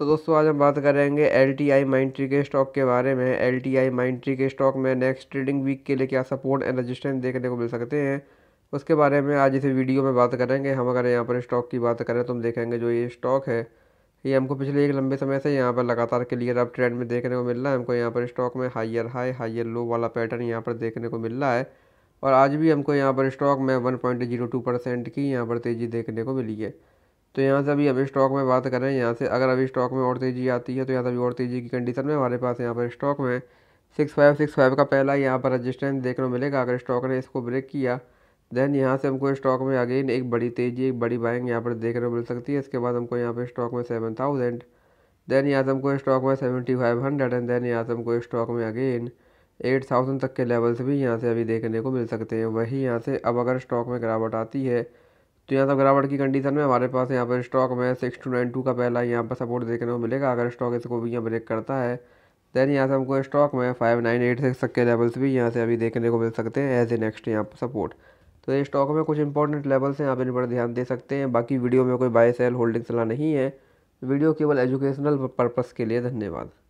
तो दोस्तों आज हम बात करेंगे एल टी आई ट्री के स्टॉक के बारे में एल टी आई ट्री के स्टॉक में नेक्स्ट ट्रेडिंग वीक के लिए क्या सपोर्ट एंड रजिस्टेंस देखने को मिल सकते हैं उसके बारे में आज इसे वीडियो में बात करेंगे हम अगर यहाँ पर स्टॉक की बात करें तो हम देखेंगे जो ये स्टॉक है ये हमको पिछले एक लंबे समय से यहाँ पर लगातार क्लियर अप ट्रेंड में देखने को मिल रहा है हमको यहाँ पर स्टॉक में हाइयर हाई हाइयर लो वाला पैटर्न यहाँ पर देखने को मिल रहा है और आज भी हमको यहाँ पर स्टॉक में टू परसेंट की यहाँ पर तेज़ी देखने को मिली है तो यहाँ से अभी अभी स्टॉक में बात करें यहाँ से अगर अभी स्टॉक में और तेज़ी आती है तो यहाँ से अभी और तेज़ी की कंडीशन में हमारे पास यहाँ पर स्टॉक में सिक्स फाइव सिक्स फाइव का पहला यहाँ पर रजिस्टेंस देखने को मिलेगा अगर स्टॉक ने इसको ब्रेक किया देन यहाँ से हमको स्टॉक में अगेन एक बड़ी तेज़ी एक बड़ी बाइंग यहाँ पर देखने को मिल सकती है इसके बाद हमको यहाँ पर स्टॉक में सेवन थाउजेंड देन यहाँ से हमको स्टॉक में seventy five hundred and then यहाँ से हमको स्टॉक में अगेन एट थाउजेंड तक के लेवल्स भी यहाँ से अभी देखने को मिल सकते हैं वही यहाँ से अब अगर स्टॉक में गिरावट आती है तो यहाँ सब गिरावट की कंडीशन में हमारे पास यहाँ पर स्टॉक में सिक्स टू नाइन टू का पहला यहाँ पर सपोर्ट देखने को मिलेगा अगर स्टॉक इसको भी यहाँ ब्रेक करता है देन यहाँ से हमको स्टॉक में फाइव नाइन एट सिक्स तक के लेवल्स भी यहाँ से अभी देखने को मिल सकते हैं एज ए नेक्स्ट यहाँ पर सपोर्ट तो ये स्टॉक में कुछ इंपॉर्टेंट लेवल्स हैं आप इन पर ध्यान दे सकते हैं बाकी वीडियो में कोई बाय सेल होल्डिंग सलाह नहीं है वीडियो केवल एजुकेशनल पर्पज़ के लिए धन्यवाद